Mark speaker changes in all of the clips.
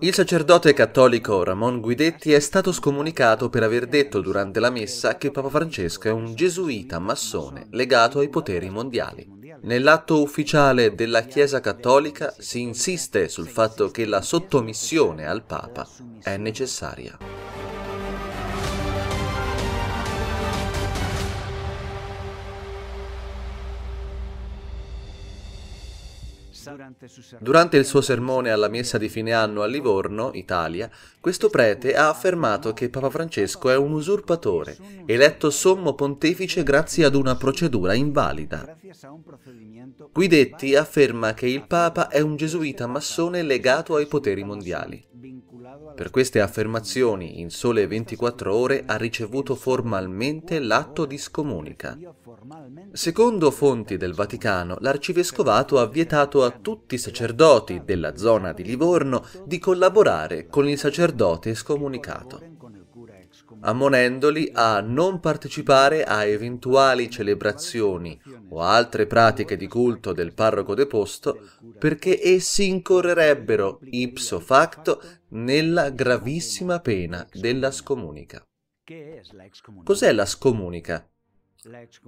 Speaker 1: Il sacerdote cattolico Ramon Guidetti è stato scomunicato per aver detto durante la messa che Papa Francesco è un gesuita massone legato ai poteri mondiali. Nell'atto ufficiale della Chiesa Cattolica si insiste sul fatto che la sottomissione al Papa è necessaria. Durante il suo sermone alla messa di fine anno a Livorno, Italia, questo prete ha affermato che Papa Francesco è un usurpatore, eletto sommo pontefice grazie ad una procedura invalida. Guidetti afferma che il Papa è un gesuita massone legato ai poteri mondiali. Per queste affermazioni, in sole 24 ore ha ricevuto formalmente l'atto di scomunica. Secondo fonti del Vaticano, l'arcivescovato ha vietato a tutti i sacerdoti della zona di Livorno di collaborare con il sacerdote scomunicato ammonendoli a non partecipare a eventuali celebrazioni o altre pratiche di culto del parroco deposto perché essi incorrerebbero ipso facto nella gravissima pena della scomunica. Cos'è la scomunica?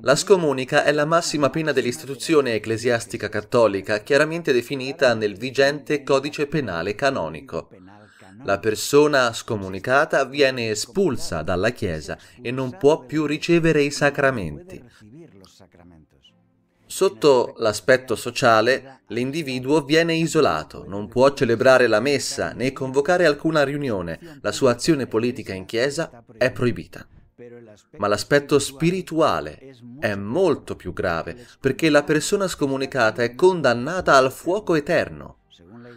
Speaker 1: La scomunica è la massima pena dell'istituzione ecclesiastica cattolica, chiaramente definita nel vigente codice penale canonico. La persona scomunicata viene espulsa dalla Chiesa e non può più ricevere i sacramenti. Sotto l'aspetto sociale, l'individuo viene isolato, non può celebrare la messa né convocare alcuna riunione, la sua azione politica in Chiesa è proibita. Ma l'aspetto spirituale è molto più grave perché la persona scomunicata è condannata al fuoco eterno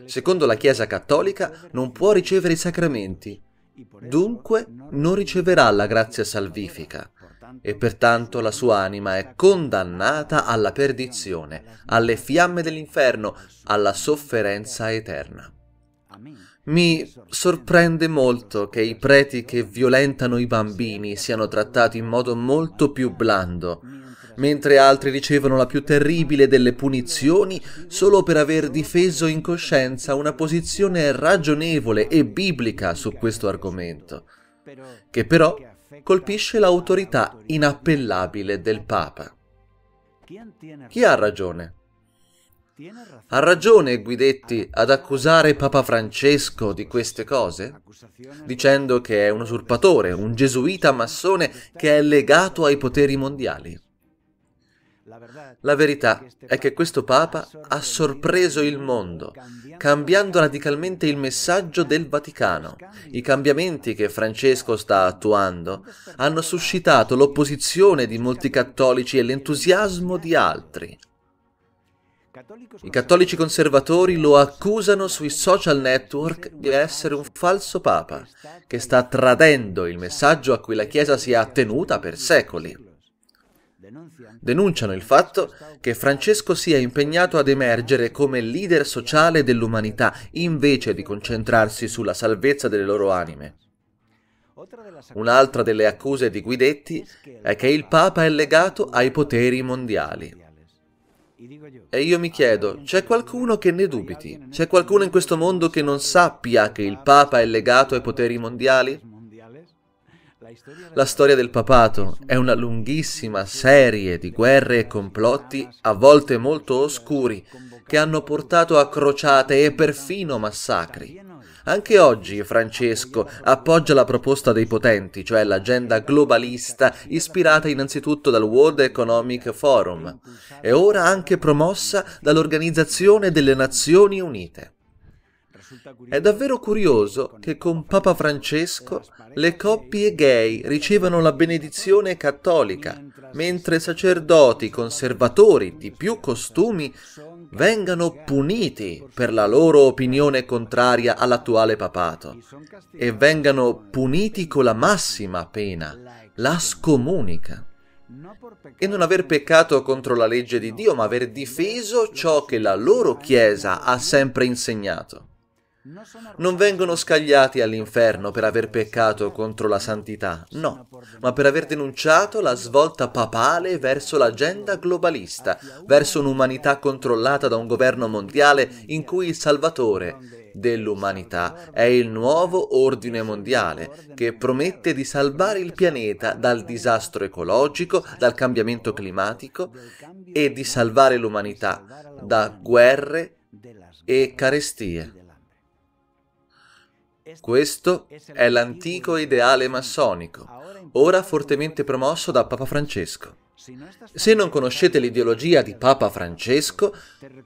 Speaker 1: secondo la Chiesa cattolica, non può ricevere i sacramenti, dunque non riceverà la grazia salvifica e pertanto la sua anima è condannata alla perdizione, alle fiamme dell'inferno, alla sofferenza eterna. Mi sorprende molto che i preti che violentano i bambini siano trattati in modo molto più blando mentre altri ricevono la più terribile delle punizioni solo per aver difeso in coscienza una posizione ragionevole e biblica su questo argomento, che però colpisce l'autorità inappellabile del Papa. Chi ha ragione? Ha ragione Guidetti ad accusare Papa Francesco di queste cose? Dicendo che è un usurpatore, un gesuita massone che è legato ai poteri mondiali. La verità è che questo Papa ha sorpreso il mondo, cambiando radicalmente il messaggio del Vaticano. I cambiamenti che Francesco sta attuando hanno suscitato l'opposizione di molti cattolici e l'entusiasmo di altri. I cattolici conservatori lo accusano sui social network di essere un falso papa, che sta tradendo il messaggio a cui la Chiesa si è attenuta per secoli. Denunciano il fatto che Francesco sia impegnato ad emergere come leader sociale dell'umanità invece di concentrarsi sulla salvezza delle loro anime. Un'altra delle accuse di Guidetti è che il Papa è legato ai poteri mondiali. E io mi chiedo, c'è qualcuno che ne dubiti? C'è qualcuno in questo mondo che non sappia che il Papa è legato ai poteri mondiali? La storia del papato è una lunghissima serie di guerre e complotti, a volte molto oscuri, che hanno portato a crociate e perfino massacri. Anche oggi Francesco appoggia la proposta dei potenti, cioè l'agenda globalista ispirata innanzitutto dal World Economic Forum e ora anche promossa dall'Organizzazione delle Nazioni Unite. È davvero curioso che con Papa Francesco le coppie gay ricevano la benedizione cattolica, mentre sacerdoti conservatori di più costumi vengano puniti per la loro opinione contraria all'attuale papato e vengano puniti con la massima pena, la scomunica. E non aver peccato contro la legge di Dio, ma aver difeso ciò che la loro Chiesa ha sempre insegnato non vengono scagliati all'inferno per aver peccato contro la santità, no, ma per aver denunciato la svolta papale verso l'agenda globalista, verso un'umanità controllata da un governo mondiale in cui il Salvatore dell'umanità è il nuovo ordine mondiale che promette di salvare il pianeta dal disastro ecologico, dal cambiamento climatico e di salvare l'umanità da guerre e carestie. Questo è l'antico ideale massonico, ora fortemente promosso da Papa Francesco. Se non conoscete l'ideologia di Papa Francesco,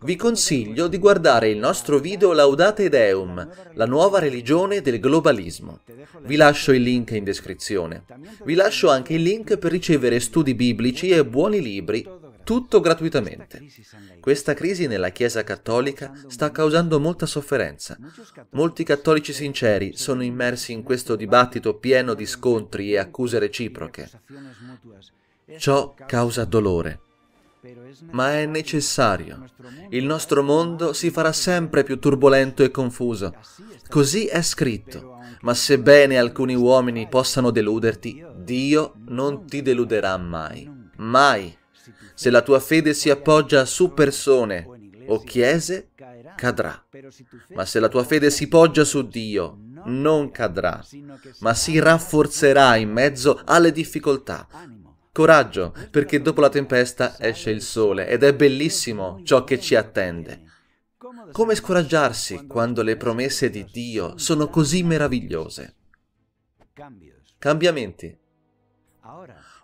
Speaker 1: vi consiglio di guardare il nostro video Laudate Deum, la nuova religione del globalismo. Vi lascio il link in descrizione. Vi lascio anche il link per ricevere studi biblici e buoni libri tutto gratuitamente. Questa crisi nella Chiesa cattolica sta causando molta sofferenza. Molti cattolici sinceri sono immersi in questo dibattito pieno di scontri e accuse reciproche. Ciò causa dolore. Ma è necessario. Il nostro mondo si farà sempre più turbolento e confuso. Così è scritto. Ma sebbene alcuni uomini possano deluderti, Dio non ti deluderà mai. Mai. Se la tua fede si appoggia su persone o chiese, cadrà. Ma se la tua fede si poggia su Dio, non cadrà, ma si rafforzerà in mezzo alle difficoltà. Coraggio, perché dopo la tempesta esce il sole ed è bellissimo ciò che ci attende. Come scoraggiarsi quando le promesse di Dio sono così meravigliose? Cambiamenti.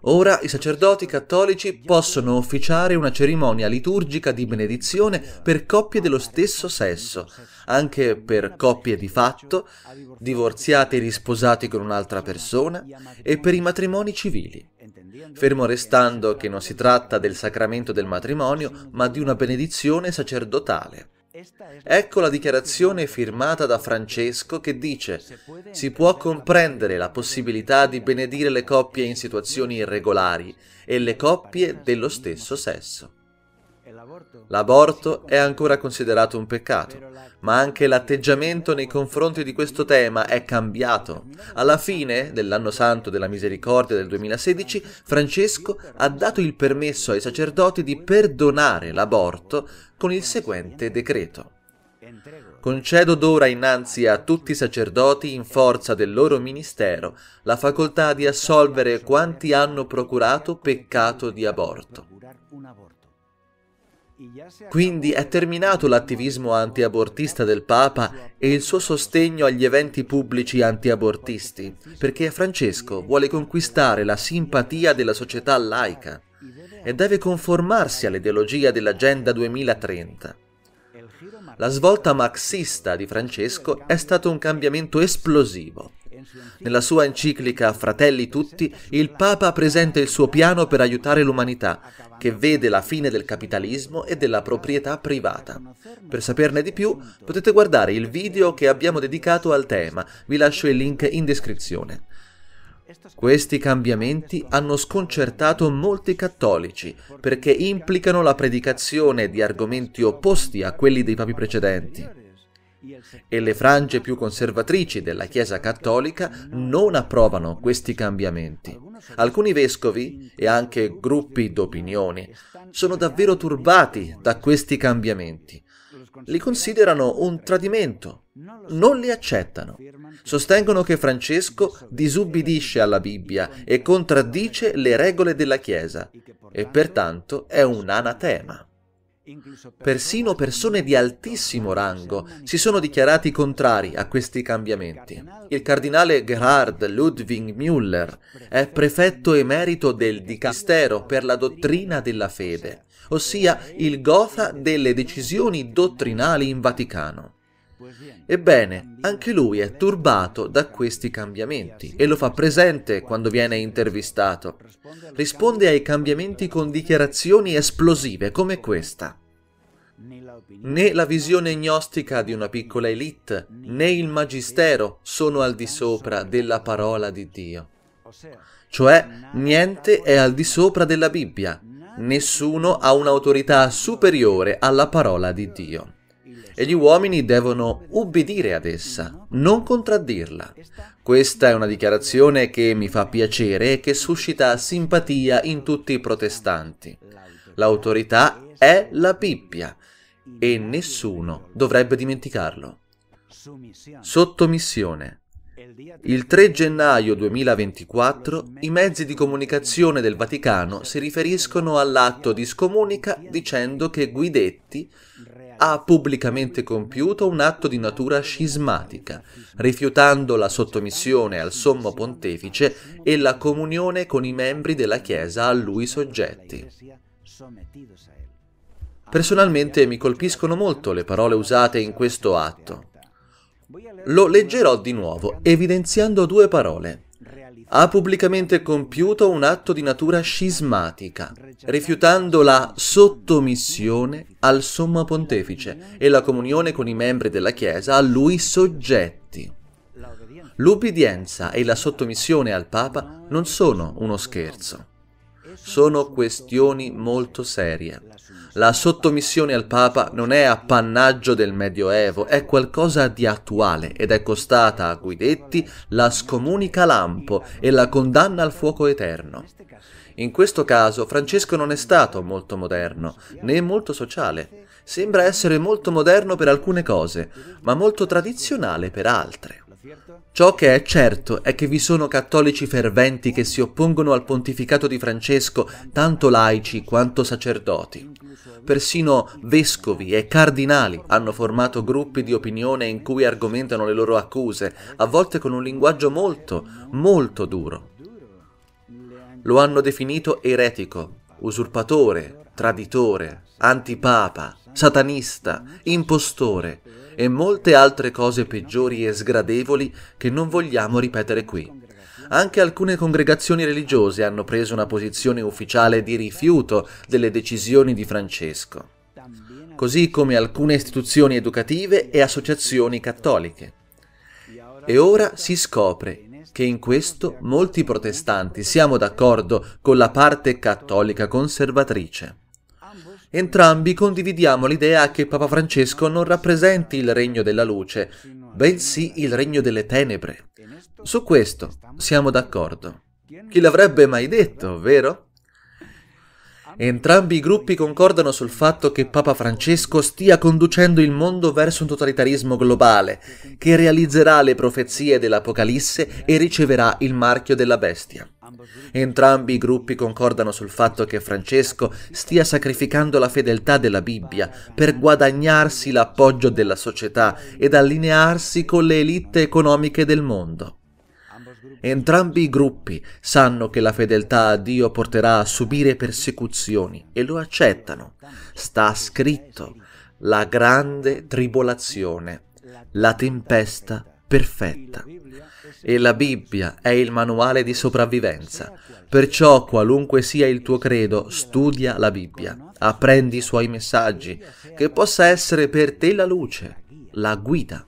Speaker 1: Ora i sacerdoti cattolici possono officiare una cerimonia liturgica di benedizione per coppie dello stesso sesso, anche per coppie di fatto, divorziati e risposati con un'altra persona, e per i matrimoni civili. Fermo restando che non si tratta del sacramento del matrimonio, ma di una benedizione sacerdotale. Ecco la dichiarazione firmata da Francesco che dice si può comprendere la possibilità di benedire le coppie in situazioni irregolari e le coppie dello stesso sesso. L'aborto è ancora considerato un peccato, ma anche l'atteggiamento nei confronti di questo tema è cambiato. Alla fine dell'anno santo della misericordia del 2016, Francesco ha dato il permesso ai sacerdoti di perdonare l'aborto con il seguente decreto. Concedo d'ora innanzi a tutti i sacerdoti, in forza del loro ministero, la facoltà di assolvere quanti hanno procurato peccato di aborto. Quindi è terminato l'attivismo antiabortista del Papa e il suo sostegno agli eventi pubblici antiabortisti, perché Francesco vuole conquistare la simpatia della società laica e deve conformarsi all'ideologia dell'Agenda 2030. La svolta marxista di Francesco è stato un cambiamento esplosivo. Nella sua enciclica Fratelli tutti, il Papa presenta il suo piano per aiutare l'umanità, che vede la fine del capitalismo e della proprietà privata. Per saperne di più, potete guardare il video che abbiamo dedicato al tema, vi lascio il link in descrizione. Questi cambiamenti hanno sconcertato molti cattolici perché implicano la predicazione di argomenti opposti a quelli dei papi precedenti e le frange più conservatrici della Chiesa cattolica non approvano questi cambiamenti. Alcuni vescovi e anche gruppi d'opinione sono davvero turbati da questi cambiamenti. Li considerano un tradimento, non li accettano. Sostengono che Francesco disubbidisce alla Bibbia e contraddice le regole della Chiesa e pertanto è un anatema. Persino persone di altissimo rango si sono dichiarati contrari a questi cambiamenti. Il cardinale Gerhard Ludwig Müller è prefetto emerito del Dicastero per la dottrina della fede, ossia il gotha delle decisioni dottrinali in Vaticano. Ebbene, anche lui è turbato da questi cambiamenti e lo fa presente quando viene intervistato. Risponde ai cambiamenti con dichiarazioni esplosive come questa. Né la visione gnostica di una piccola elite, né il magistero sono al di sopra della parola di Dio. Cioè, niente è al di sopra della Bibbia, nessuno ha un'autorità superiore alla parola di Dio e gli uomini devono ubbidire ad essa, non contraddirla. Questa è una dichiarazione che mi fa piacere e che suscita simpatia in tutti i protestanti. L'autorità è la Bibbia e nessuno dovrebbe dimenticarlo. Sottomissione. Il 3 gennaio 2024 i mezzi di comunicazione del Vaticano si riferiscono all'atto di scomunica dicendo che Guidetti ha pubblicamente compiuto un atto di natura scismatica, rifiutando la sottomissione al sommo pontefice e la comunione con i membri della Chiesa a lui soggetti. Personalmente mi colpiscono molto le parole usate in questo atto. Lo leggerò di nuovo, evidenziando due parole ha pubblicamente compiuto un atto di natura scismatica, rifiutando la sottomissione al Sommo Pontefice e la comunione con i membri della Chiesa a lui soggetti. L'ubbidienza e la sottomissione al Papa non sono uno scherzo, sono questioni molto serie la sottomissione al Papa non è appannaggio del Medioevo, è qualcosa di attuale ed è costata a Guidetti la scomunica lampo e la condanna al fuoco eterno. In questo caso Francesco non è stato molto moderno, né molto sociale. Sembra essere molto moderno per alcune cose, ma molto tradizionale per altre. Ciò che è certo è che vi sono cattolici ferventi che si oppongono al pontificato di Francesco, tanto laici quanto sacerdoti. Persino vescovi e cardinali hanno formato gruppi di opinione in cui argomentano le loro accuse, a volte con un linguaggio molto, molto duro. Lo hanno definito eretico, usurpatore, traditore, antipapa, satanista, impostore e molte altre cose peggiori e sgradevoli che non vogliamo ripetere qui anche alcune congregazioni religiose hanno preso una posizione ufficiale di rifiuto delle decisioni di Francesco, così come alcune istituzioni educative e associazioni cattoliche. E ora si scopre che in questo molti protestanti siamo d'accordo con la parte cattolica conservatrice. Entrambi condividiamo l'idea che Papa Francesco non rappresenti il regno della luce, bensì il regno delle tenebre. Su questo siamo d'accordo. Chi l'avrebbe mai detto, vero? Entrambi i gruppi concordano sul fatto che Papa Francesco stia conducendo il mondo verso un totalitarismo globale, che realizzerà le profezie dell'Apocalisse e riceverà il marchio della bestia. Entrambi i gruppi concordano sul fatto che Francesco stia sacrificando la fedeltà della Bibbia per guadagnarsi l'appoggio della società ed allinearsi con le elite economiche del mondo. Entrambi i gruppi sanno che la fedeltà a Dio porterà a subire persecuzioni e lo accettano. Sta scritto la grande tribolazione, la tempesta perfetta. E la Bibbia è il manuale di sopravvivenza. Perciò qualunque sia il tuo credo, studia la Bibbia, apprendi i suoi messaggi, che possa essere per te la luce, la guida.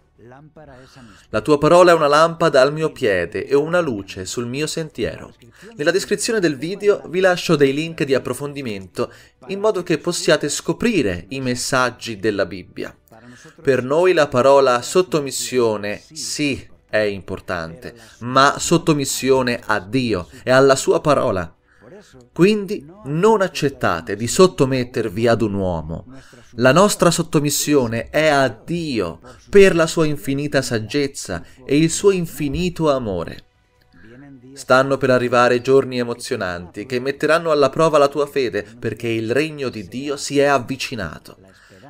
Speaker 1: La tua parola è una lampada al mio piede e una luce sul mio sentiero. Nella descrizione del video vi lascio dei link di approfondimento in modo che possiate scoprire i messaggi della Bibbia. Per noi la parola sottomissione, sì, è importante, ma sottomissione a Dio e alla sua parola. Quindi non accettate di sottomettervi ad un uomo. La nostra sottomissione è a Dio per la sua infinita saggezza e il suo infinito amore. Stanno per arrivare giorni emozionanti che metteranno alla prova la tua fede perché il regno di Dio si è avvicinato.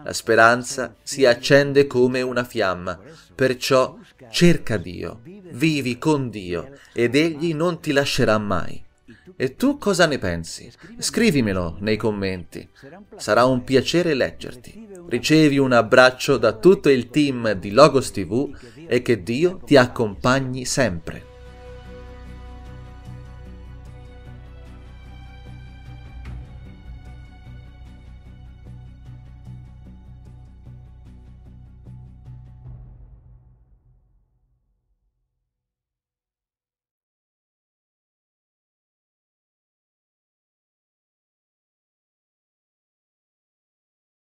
Speaker 1: La speranza si accende come una fiamma, perciò cerca Dio, vivi con Dio ed Egli non ti lascerà mai. E tu cosa ne pensi? Scrivimelo nei commenti. Sarà un piacere leggerti. Ricevi un abbraccio da tutto il team di Logos TV e che Dio ti accompagni sempre.